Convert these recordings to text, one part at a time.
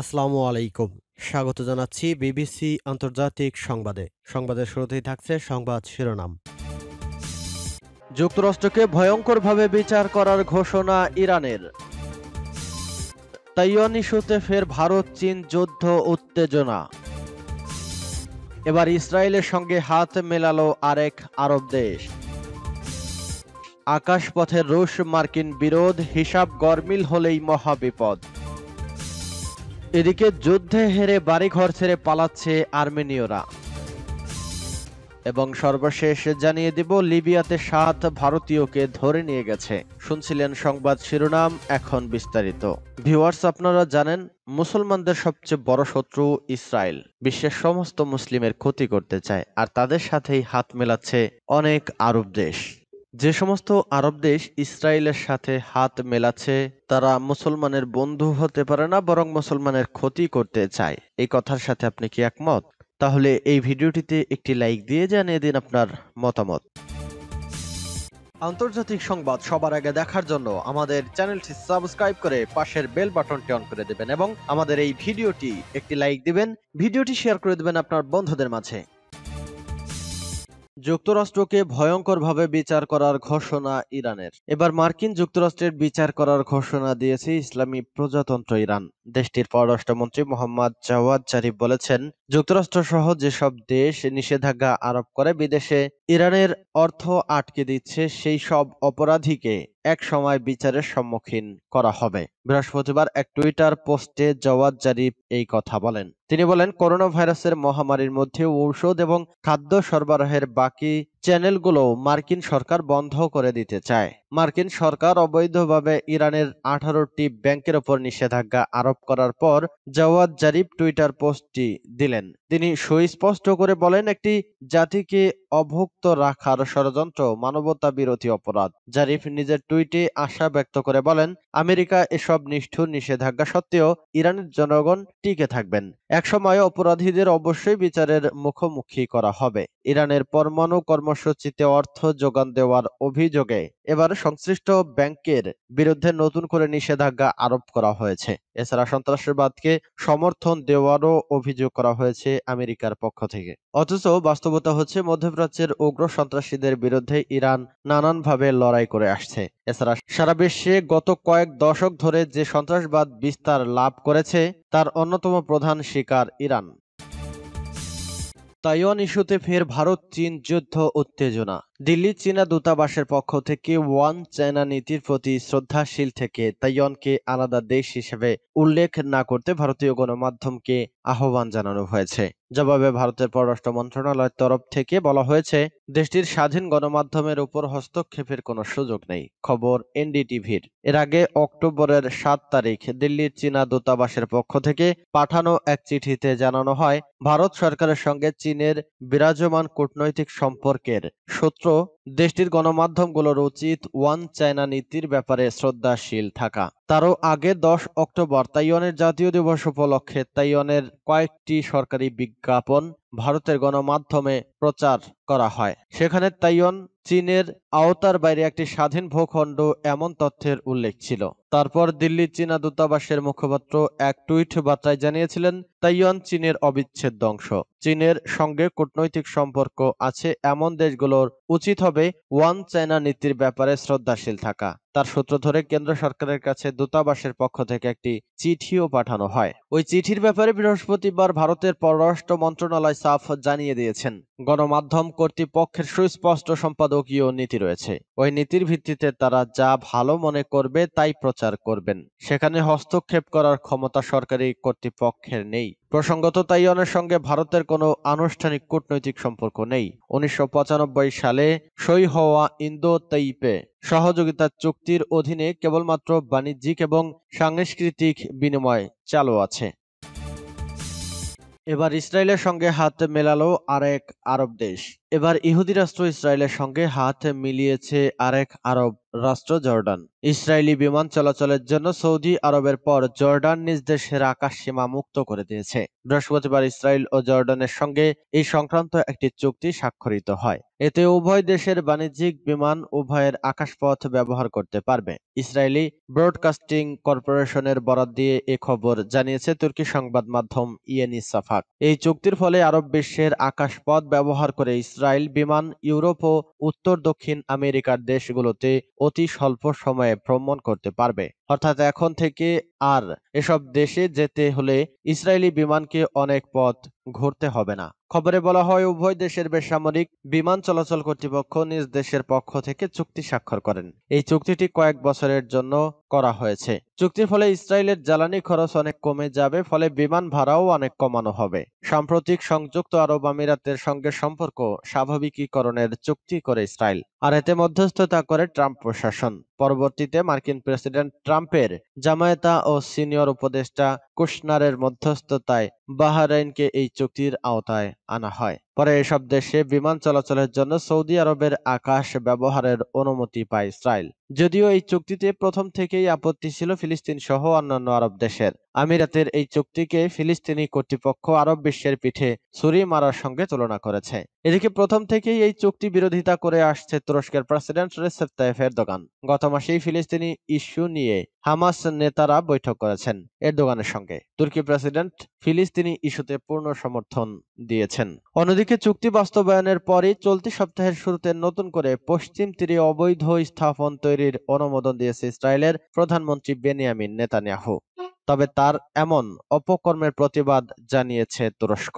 আসসালামু আলাইকুম স্বাগত জানাচ্ছি বিবিসি আন্তর্জাতিক সংবাদে সংবাদের শুরুতেই থাকছে সংবাদ শিরোনাম যুক্তরাষ্ট্রকে ভয়ঙ্করভাবে বিচার করার ঘোষণা ইরানের তাইওয়ান ইস্যুতে ফের ভারত চীন যুদ্ধ উত্তেজনা এবার ইসরায়েলের সঙ্গে হাত মেলাল আরেক আরব দেশ আকাশপথে রুশ মার্কিন বিরোধ হিসাব গরমিল হলেই মহাবিপদ এদিকে যুদ্ধে হেরে বাড়িঘর ছেড়ে পালাচ্ছে আর্মেনীয়রা এবং সর্বশেষ জানিয়ে দিব লিবিয়াতে সাত ভারতীয়কে ধরে নিয়ে গেছে শুনছিলেন সংবাদ শিরোনাম এখন বিস্তারিত ভিউয়ার্স আপনারা জানেন মুসলমানদের সবচেয়ে বড় শত্রু ইসরায়েল বিশ্বের সমস্ত মুসলিমের ক্ষতি করতে চায় আর তাদের সাথেই হাত মেলাচ্ছে অনেক আরব দেশ যে সমস্ত আরব দেশ ইসরায়েলের সাথে হাত মেলাচ্ছে তারা মুসলমানের বন্ধু হতে পারে না বরং মুসলমানের ক্ষতি করতে চায় এই কথার সাথে আপনি কি একমত তাহলে এই ভিডিওটিতে একটি লাইক দিয়ে জানিয়ে দিন আপনার মতামত আন্তর্জাতিক সংবাদ সবার আগে দেখার জন্য আমাদের চ্যানেলটি সাবস্ক্রাইব করে পাশের বেল বাটনটি অন করে দেবেন এবং আমাদের এই ভিডিওটি একটি লাইক দিবেন ভিডিওটি শেয়ার করে দেবেন আপনার বন্ধুদের মাঝে যুক্তরাষ্ট্রকে ভয়ঙ্করভাবে বিচার করার ঘোষণা ইরানের এবার মার্কিন যুক্তরাষ্ট্রের বিচার করার ঘোষণা দিয়েছে ইসলামী প্রজাতন্ত্র ইরান দেশটির পররাষ্ট্রমন্ত্রী মোহাম্মদ জাওয়াদ জারিফ বলেছেন যুক্তরাষ্ট্র সহ যেসব দেশ নিষেধাজ্ঞা আরোপ করে বিদেশে ইরানের অর্থ আটকে দিচ্ছে সেই সব অপরাধীকে এক সময় বিচারের সম্মুখীন করা হবে বৃহস্পতিবার এক টুইটার পোস্টে জওয়াদ জারিফ এই কথা বলেন তিনি বলেন করোনা ভাইরাসের মহামারীর মধ্যে ঔষধ এবং খাদ্য সরবরাহের বাকি চ্যানেলগুলো মার্কিন সরকার বন্ধ করে দিতে চায় মার্কিন সরকার অবৈধভাবে ইরানের আঠারোটি ব্যাংকের ওপর নিষেধাজ্ঞা আরোপ করার পর জওয়াদ জারিফ টুইটার পোস্টটি দিলেন তিনি সুস্পষ্ট করে বলেন একটি জাতিকে অভুক্ত রাখার ষড়যন্ত্র মানবতা বিরোধী অপরাধ জারিফ নিজের টুইটে আশা ব্যক্ত করে বলেন আমেরিকা এসব নিষ্ঠুর নিষেধাজ্ঞা সত্ত্বেও ইরানের জনগণ টিকে থাকবেন একসময় অপরাধীদের অবশ্যই বিচারের মুখোমুখি করা হবে ইরানের পরমাণু কর্ম কর্মসূচিতে অর্থ যোগান দেওয়ার অভিযোগে এবার সংশ্লিষ্ট ব্যাংকের বিরুদ্ধে নতুন করে নিষেধাজ্ঞা আরোপ করা হয়েছে এছাড়া সন্ত্রাসবাদকে সমর্থন দেওয়ারও অভিযোগ করা হয়েছে আমেরিকার পক্ষ থেকে অথচ বাস্তবতা হচ্ছে মধ্যপ্রাচ্যের উগ্র সন্ত্রাসীদের বিরুদ্ধে ইরান নানানভাবে লড়াই করে আসছে এছাড়া সারা বিশ্বে গত কয়েক দশক ধরে যে সন্ত্রাসবাদ বিস্তার লাভ করেছে তার অন্যতম প্রধান শিকার ইরান তাইওয়ান ইস্যুতে ফের ভারত চীন যুদ্ধ উত্তেজনা দিল্লি চীনা দূতাবাসের পক্ষ থেকে ওয়ান চায়না নীতির প্রতি শ্রদ্ধাশীল থেকে তাইওয়ানকে আলাদা দেশ হিসেবে উল্লেখ না করতে ভারতীয় গণমাধ্যমকে আহ্বান জানানো হয়েছে জবাবে ভারতের পররাষ্ট্র মন্ত্রণালয়ের তরফ থেকে বলা হয়েছে দেশটির স্বাধীন গণমাধ্যমের উপর হস্তক্ষেপের কোনো সুযোগ নেই খবর এনডিটিভির এর আগে অক্টোবরের সাত তারিখ দিল্লির চীনা দূতাবাসের পক্ষ থেকে পাঠানো এক চিঠিতে জানানো হয় ভারত সরকারের সঙ্গে চীনের বিরাজমান কূটনৈতিক সম্পর্কের সূত্র দেশটির গণমাধ্যমগুলোর উচিত ওয়ান চায়না নীতির ব্যাপারে শ্রদ্ধাশীল থাকা তারও আগে দশ অক্টোবর তাইওয়ানের জাতীয় দিবস উপলক্ষে তাইওয়ানের কয়েকটি সরকারি বিজ্ঞাপন ভারতের গণমাধ্যমে প্রচার করা হয় সেখানে তাইওয়ান চীনের আওতার বাইরে একটি স্বাধীন ভূখণ্ড এমন তথ্যের উল্লেখ ছিল তারপর দিল্লি চীনা দূতাবাসের মুখপাত্র এক টুইট বার্তায় জানিয়েছিলেন তাইওয়ান চীনের অবিচ্ছেদ্য অংশ চীনের সঙ্গে কূটনৈতিক সম্পর্ক আছে এমন দেশগুলোর উচিত হবে ওয়ান চায়না নীতির ব্যাপারে শ্রদ্ধাশীল থাকা তার সূত্র ধরে কেন্দ্র সরকারের কাছে দূতাবাসের পক্ষ থেকে একটি চিঠিও পাঠানো হয় ওই চিঠির ব্যাপারে বৃহস্পতিবার ভারতের পররাষ্ট্র মন্ত্রণালয় সাফ জানিয়ে দিয়েছেন গণমাধ্যম কর্তৃপক্ষের সুস্পষ্ট সম্পাদকীয় নীতি রয়েছে ওই নীতির ভিত্তিতে তারা যা ভালো মনে করবে তাই প্রচার করবেন সেখানে হস্তক্ষেপ করার ক্ষমতা সরকারি কর্তৃপক্ষের নেই প্রসঙ্গত তাইওয়ানের সঙ্গে ভারতের কোনো আনুষ্ঠানিক কূটনৈতিক সম্পর্ক নেই উনিশশো সালে সই হওয়া ইন্দো তাইপে সহযোগিতা চুক্তির অধীনে কেবলমাত্র বাণিজ্যিক এবং সাংস্কৃতিক বিনিময় চালু আছে এবার ইসরায়েলের সঙ্গে হাত মেলালো আরেক আরব দেশ এবার ইহুদি রাষ্ট্র ইসরায়েলের সঙ্গে হাত মিলিয়েছে আরেক আরব রাষ্ট্র জর্ডান ইসরায়েলি বিমান চলাচলের জন্য সৌদি আরবের পর জর্ডান নিজ দেশের আকাশ সীমা মুক্ত করে দিয়েছে বৃহস্পতিবার ইসরায়েল ও জর্ডানের সঙ্গে এই সংক্রান্ত একটি চুক্তি স্বাক্ষরিত হয় এতে উভয় দেশের বাণিজ্যিক বিমান উভয়ের আকাশপথ ব্যবহার করতে পারবে ইসরায়েলি ব্রডকাস্টিং কর্পোরেশনের বরাদ দিয়ে এ খবর জানিয়েছে তুর্কি সংবাদ মাধ্যম ইয়েনি সাফাক এই চুক্তির ফলে আরব বিশ্বের আকাশপথ ব্যবহার করে ইসরায়েল ইসরায়েল বিমান ইউরোপ ও উত্তর দক্ষিণ আমেরিকার দেশগুলোতে অতি স্বল্প সময়ে ভ্রমণ করতে পারবে অর্থাৎ এখন থেকে আর এসব দেশে যেতে হলে ইসরায়েলি বিমানকে অনেক পথ ঘুরতে হবে না খবরে বলা হয় উভয় দেশের বেসামরিক বিমান চলাচল কর্তৃপক্ষ নিজ দেশের পক্ষ থেকে চুক্তি স্বাক্ষর করেন এই চুক্তিটি কয়েক বছরের জন্য করা হয়েছে চুক্তির ফলে ইসরায়েলের জ্বালানি খরচ অনেক কমে যাবে ফলে বিমান ভাড়াও অনেক কমানো হবে সাম্প্রতিক সংযুক্ত আরব আমিরাতের সঙ্গে সম্পর্ক স্বাভাবিকীকরণের চুক্তি করে ইসরায়েল আর এতে মধ্যস্থতা করে ট্রাম্প প্রশাসন পরবর্তীতে মার্কিন প্রেসিডেন্ট ট্রাম্পের জামায়াতা ও সিনিয়র উপদেষ্টা কুশনারের মধ্যস্থতায় বাহরাইনকে এই চুক্তির আওতায় আনা হয় পরে এসব দেশে বিমান চলাচলের জন্য সৌদি আরবের আকাশ ব্যবহারের অনুমতি পায় ইসরায়েল যদিও এই চুক্তিতে প্রথম থেকেই আপত্তি ছিল ফিলিস্তিন সহ অন্যান্য আরব দেশের আমিরাতের এই চুক্তিকে ফিলিস্তিনি কর্তৃপক্ষ আরব বিশ্বের পিঠে ছুরি মারার সঙ্গে তুলনা করেছে এদিকে প্রথম থেকেই এই চুক্তি বিরোধিতা করে আসছে তুরস্কের প্রেসিডেন্ট রেসেপ তাইফ দোকান গত মাসেই ফিলিস্তিনি ইস্যু নিয়ে হামাস নেতারা বৈঠক করেছেন এরদোগানের সঙ্গে তুর্কি প্রেসিডেন্ট ফিলিস্তিনি ইস্যুতে পূর্ণ সমর্থন দিয়েছেন অন্যদিকে চুক্তি বাস্তবায়নের পরই চলতি সপ্তাহের শুরুতে নতুন করে পশ্চিম তীরে অবৈধ স্থাপন তৈরির অনুমোদন দিয়েছে ইসরায়েলের প্রধানমন্ত্রী বেনিয়ামিন নেতানিয়াহু তবে তার এমন অপকর্মের প্রতিবাদ জানিয়েছে তুরস্ক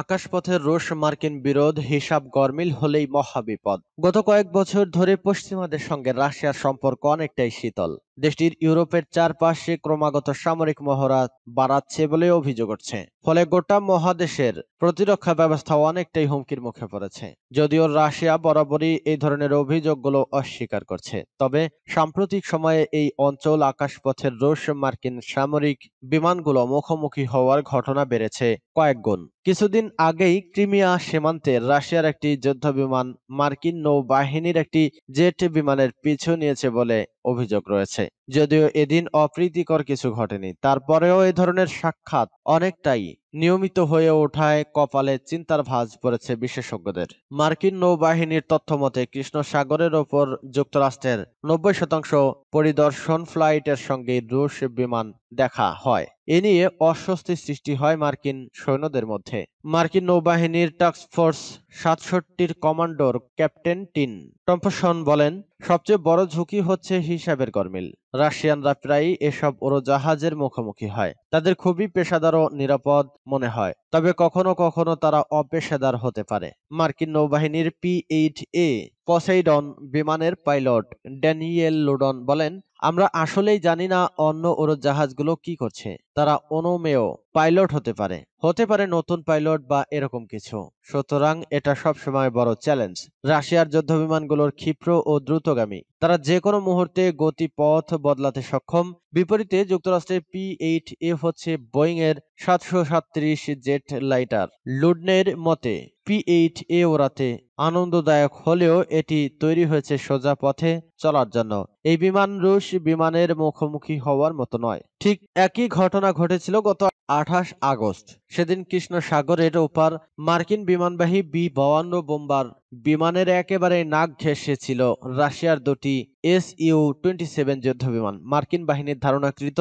আকাশপথের রুশ মার্কিন বিরোধ হিসাব গরমিল হলেই মহাবিপদ গত কয়েক বছর ধরে পশ্চিমাদের সঙ্গে রাশিয়ার সম্পর্ক অনেকটাই শীতল দেশটির ইউরোপের চারপাশে ক্রমাগত সামরিক মহড়া বাড়াচ্ছে বলে অভিযোগ উঠছে ফলে গোটা মহাদেশের প্রতিরক্ষা ব্যবস্থা অনেকটাই হুমকির মুখে পড়েছে যদিও রাশিয়া বরাবরই এই ধরনের অভিযোগগুলো অস্বীকার করছে তবে সাম্প্রতিক সময়ে এই অঞ্চল আকাশপথের রুশ মার্কিন সামরিক বিমানগুলো মুখোমুখি হওয়ার ঘটনা বেড়েছে কয়েক গুণ কিছুদিন আগেই ক্রিমিয়া সীমান্তে রাশিয়ার একটি যুদ্ধ বিমান মার্কিন নৌবাহিনীর একটি জেট বিমানের পিছু নিয়েছে বলে অভিযোগ রয়েছে যদিও এদিন অপ্রীতিকর কিছু ঘটেনি তারপরেও এ ধরনের সাক্ষাৎ অনেকটাই নিয়মিত হয়ে ওঠায় কপালে চিন্তার ভাঁজ পড়েছে বিশেষজ্ঞদের মার্কিন নৌবাহিনীর তথ্য মতে কৃষ্ণ সাগরের ওপর যুক্তরাষ্ট্রের নব্বই শতাংশ পরিদর্শন ফ্লাইটের সঙ্গে রুশ বিমান দেখা হয় এ নিয়ে অস্বস্তি সৃষ্টি হয় মার্কিন সৈন্যদের মধ্যে মার্কিন নৌবাহিনীর ফোর্স সাতষট্টির কমান্ডোর ক্যাপ্টেন টিন টম্পসন বলেন সবচেয়ে বড় ঝুঁকি হচ্ছে হিসাবের গরমিল রাশিয়ানরা প্রায়ই এসব উড়োজাহাজের মুখোমুখি হয় তাদের খুবই পেশাদার ও নিরাপদ মনে হয় তবে কখনো কখনো তারা অপেশাদার হতে পারে মার্কিন নৌবাহিনীর পি এইট এ পসেইডন বিমানের পাইলট ড্যানিয়েল লুডন বলেন আমরা আসলেই জানি না অন্য উড়োজাহাজগুলো কি করছে তারা অনমেয় পাইলট হতে পারে হতে পারে নতুন পাইলট বা এরকম কিছু সুতরাং এটা সবসময় বড় চ্যালেঞ্জ রাশিয়ার যুদ্ধবিমানগুলোর ক্ষিপ্র ও দ্রুতগামী তারা যে কোনো মুহূর্তে গতিপথ বদলাতে সক্ষম বিপরীতে যুক্তরাষ্ট্রের পি এইট এফ হচ্ছে বোয়িং এর সাতশো সাতত্রিশ জেট লাইটার লুডনের মতে পি এইট এ ওড়াতে আনন্দদায়ক হলেও এটি তৈরি হয়েছে সোজা পথে চলার জন্য এই বিমান রুশ বিমানের মুখোমুখি হওয়ার মতো নয় ঠিক একই ঘটনা ঘটেছিল গত আঠাশ আগস্ট সেদিন কৃষ্ণ সাগরের ওপার মার্কিন বিমানবাহী বি বাওয়ান্ন বোম্বার বিমানের একেবারে নাক ঘেঁষেছিল রাশিয়ার দুটি এস ইউ টোয়েন্টি সেভেন যুদ্ধবিমান মার্কিন বাহিনীর ধারণাকৃত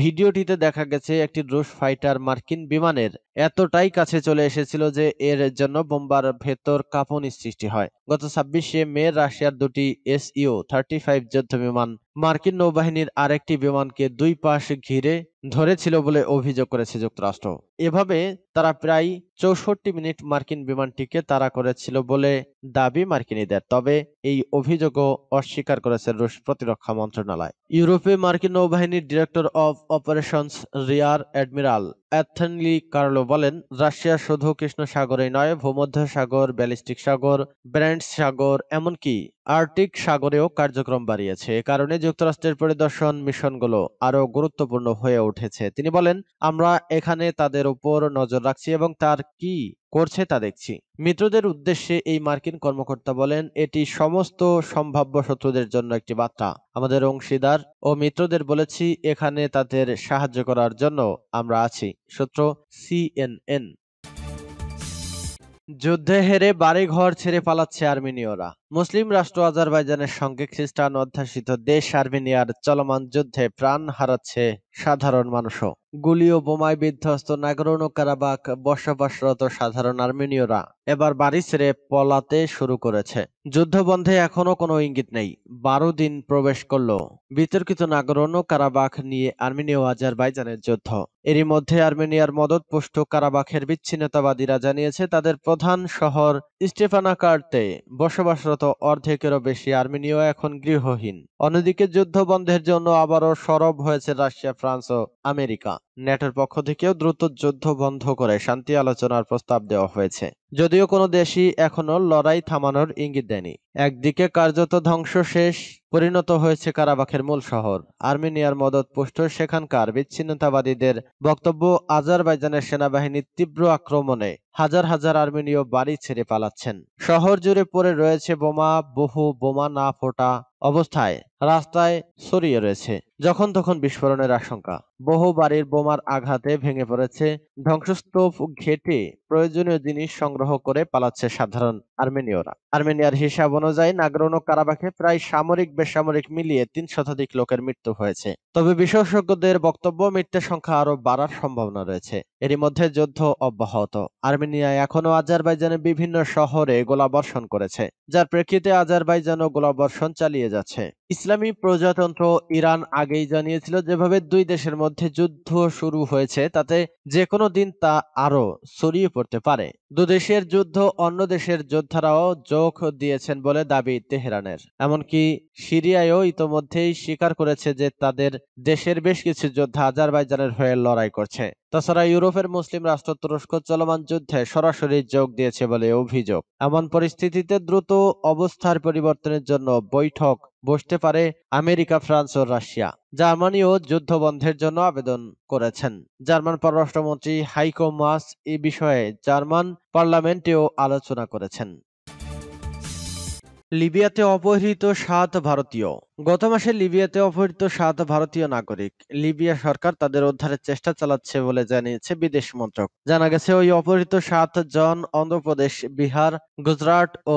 ভিডিওটিতে দেখা গেছে একটি রুশ ফাইটার মার্কিন বিমানের এতটাই কাছে চলে এসেছিল যে এর জন্য বোম্বার ভেতর কাঁপনির সৃষ্টি হয় গত ছাব্বিশে মে রাশিয়ার দুটি এস ইউ থার্টি ফাইভ যুদ্ধবিমান মার্কিন নৌবাহিনীর আরেকটি বিমানকে দুই পাশ ঘিরে ধরেছিল বলে অভিযোগ করেছে যুক্তরাষ্ট্র এভাবে তারা প্রায় চৌষট্টি মিনিট মার্কিন বিমানটিকে তারা করেছিল বলে দাবি মার্কিনীদের তবে এই অভিযোগও অস্বীকার করেছে রুশ প্রতিরক্ষা মন্ত্রণালয় ইউরোপে মার্কিন নৌবাহিনীর director of operations rear admiral অ্যাথেনলি কার্লো বলেন রাশিয়া শুধু কৃষ্ণ সাগরেই নয় ভূমধ্য সাগর ব্যালিস্টিক সাগর ব্র্যান্ডস সাগর এমনকি আর্টিক সাগরেও কার্যক্রম বাড়িয়েছে এ কারণে যুক্তরাষ্ট্রের পরিদর্শন মিশনগুলো আরও গুরুত্বপূর্ণ হয়ে উঠেছে তিনি বলেন আমরা এখানে তাদের উপর নজর রাখছি এবং তার কি করছে তা দেখছি মিত্রদের উদ্দেশ্যে এই মার্কিন কর্মকর্তা বলেন এটি সমস্ত সম্ভাব্য শত্রুদের জন্য একটি বার্তা আমাদের অংশীদার ও মিত্রদের বলেছি এখানে তাদের সাহায্য করার জন্য আমরা আছি সূত্র সিএনএন যুদ্ধে হেরে বাড়ি ঘর ছেড়ে পালাচ্ছে আর্মেনীয়রা মুসলিম রাষ্ট্র আজারবাইজানের সঙ্গে খ্রিস্টান অধ্যাসিত দেশ আর্মেনিয়ার চলমান যুদ্ধে প্রাণ হারাচ্ছে সাধারণ মানুষও গুলি ও বোমায় বিধ্বস্ত নাগরণ কারাবাক বসবাসরত সাধারণ আর্মেনীয়রা এবার বাড়ি ছেড়ে পলাতে শুরু করেছে যুদ্ধবন্ধে এখনও কোনো ইঙ্গিত নেই বারো দিন প্রবেশ করল বিতর্কিত নাগরণ কারাবাক নিয়ে আর্মেনীয় ও আজারবাইজানের যুদ্ধ এরই মধ্যে আর্মেনিয়ার মদতপুষ্ট কারাবাখের বিচ্ছিন্নতাবাদীরা জানিয়েছে তাদের প্রধান শহর স্টেফানাকার্তে বসবাসরত অর্ধেকেরও বেশি আর্মেনীয় এখন গৃহহীন অন্যদিকে যুদ্ধবন্ধের জন্য আবারও সরব হয়েছে রাশিয়া ಫ್ರಾನ್ಸ್ ಅಮೆರಿಕ ন্যাটোর পক্ষ থেকেও দ্রুত যুদ্ধ বন্ধ করে শান্তি আলোচনার প্রস্তাব দেওয়া হয়েছে যদিও কোনো দেশই এখনও লড়াই থামানোর ইঙ্গিত দেয়নি একদিকে কার্যত ধ্বংস শেষ পরিণত হয়েছে কারাবাখের মূল শহর আর্মেনিয়ার মদত পুষ্ট সেখানকার বিচ্ছিন্নতাবাদীদের বক্তব্য আজারবাইজানের সেনাবাহিনীর তীব্র আক্রমণে হাজার হাজার আর্মেনীয় বাড়ি ছেড়ে পালাচ্ছেন শহর জুড়ে পড়ে রয়েছে বোমা বহু বোমা না ফোটা অবস্থায় রাস্তায় ছড়িয়ে রয়েছে যখন তখন বিস্ফোরণের আশঙ্কা বহু বাড়ির বোমার আঘাতে ভেঙে পড়েছে ধ্বংসস্তূপ ঘেটে প্রয়োজনীয় জিনিস সংগ্রহ করে পালাচ্ছে সাধারণ আর্মেনীয়রা আর্মেনিয়ার হিসাব অনুযায়ী নাগরণ কারাবাখে প্রায় সামরিক বেসামরিক মিলিয়ে তিন শতাধিক লোকের মৃত্যু হয়েছে তবে বিশেষজ্ঞদের বক্তব্য মৃত্যুর সংখ্যা আরও বাড়ার সম্ভাবনা রয়েছে এরই মধ্যে যুদ্ধ অব্যাহত আর্মেনিয়া এখনও আজারবাইজানের বিভিন্ন শহরে গোলাবর্ষণ করেছে যার প্রেক্ষিতে আজারবাইজানও গোলাবর্ষণ চালিয়ে যাচ্ছে ইসলামী প্রজাতন্ত্র ইরান আগেই জানিয়েছিল যেভাবে দুই দেশের মধ্যে মধ্যে যুদ্ধ শুরু হয়েছে তাতে যে কোনো দিন তা আরও ছড়িয়ে পড়তে পারে দুদেশের যুদ্ধ অন্য দেশের যোদ্ধারাও যোগ দিয়েছেন বলে দাবি তেহরানের এমনকি সিরিয়ায়ও ইতোমধ্যেই স্বীকার করেছে যে তাদের দেশের বেশ কিছু যোদ্ধা আজারবাইজানের হয়ে লড়াই করছে তাছাড়া ইউরোপের মুসলিম রাষ্ট্র তুরস্ক চলমান যুদ্ধে সরাসরি যোগ দিয়েছে বলে অভিযোগ এমন পরিস্থিতিতে দ্রুত অবস্থার পরিবর্তনের জন্য বৈঠক বসতে পারে আমেরিকা ফ্রান্স ও রাশিয়া জার্মানিও যুদ্ধ বন্ধের জন্য আবেদন করেছেন জার্মান পররাষ্ট্রমন্ত্রী হাইকো মাস এ বিষয়ে জার্মান পার্লামেন্টেও আলোচনা করেছেন লিবিয়াতে অপহৃত সাত ভারতীয় গত মাসে লিবিয়াতে অপহৃত সাত ভারতীয় নাগরিক লিবিয়া সরকার তাদের উদ্ধারের চেষ্টা চালাচ্ছে বলে জানিয়েছে বিদেশ মন্ত্রক জানা গেছে ওই অপহৃত সাত জন অন্ধ্রপ্রদেশ বিহার গুজরাট ও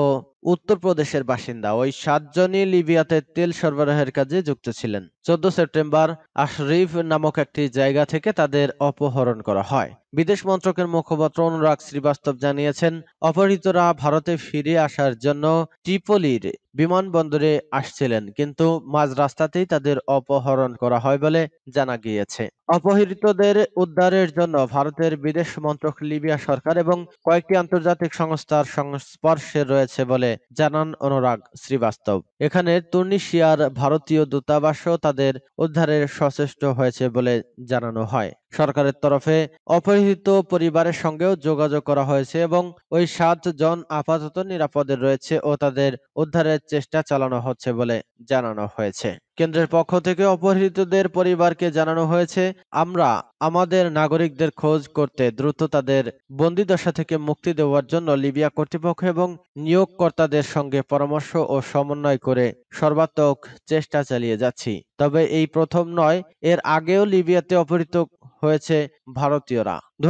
উত্তরপ্রদেশের বাসিন্দা ওই সাতজনই লিবিয়াতে তেল সরবরাহের কাজে যুক্ত ছিলেন চোদ্দ সেপ্টেম্বর আশরিফ নামক একটি জায়গা থেকে তাদের অপহরণ করা হয় বিদেশ মন্ত্রকের মুখপাত্র অনুরাগ শ্রীবাস্তব জানিয়েছেন অপহৃতরা ভারতে ফিরে আসার জন্য ত্রিপলির বিমানবন্দরে আসছিলেন কিন্তু মাঝ রাস্তাতেই তাদের অপহরণ করা হয় বলে জানা গিয়েছে অপহৃতদের উদ্ধারের জন্য ভারতের বিদেশ মন্ত্রক লিবিয়া সরকার এবং কয়েকটি আন্তর্জাতিক সংস্থার সংস্পর্শে রয়েছে বলে জানান অনুরাগ শ্রীবাস্তব এখানে তুর্নিশিয়ার ভারতীয় দূতাবাসও তাদের উদ্ধারে সচেষ্ট হয়েছে বলে জানানো হয় সরকারের তরফে অপহৃত পরিবারের সঙ্গেও যোগাযোগ করা হয়েছে এবং ওই সাতজন আপাতত নিরাপদে রয়েছে ও তাদের উদ্ধারের চেষ্টা চালানো হচ্ছে বলে জানানো হয়েছে কেন্দ্রের পক্ষ থেকে অপহৃতদের পরিবারকে জানানো হয়েছে আমরা আমাদের নাগরিকদের খোঁজ করতে দ্রুত তাদের বন্দিদশা থেকে মুক্তি দেওয়ার জন্য লিবিয়া কর্তৃপক্ষ এবং নিয়োগকর্তাদের সঙ্গে পরামর্শ ও সমন্বয় করে সর্বাত্মক চেষ্টা চালিয়ে যাচ্ছি তবে এই প্রথম নয় এর আগেও লিবিয়াতে অপহৃত হয়েছে ভারতীয়রা দু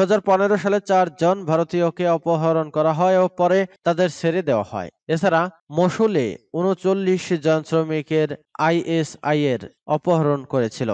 সালে চারজন ভারতীয়কে অপহরণ করা হয় ও পরে তাদের ছেড়ে দেওয়া হয় এছাড়া মসুলে উনচল্লিশ জন শ্রমিকের আইএসআই এর অপহরণ করেছিল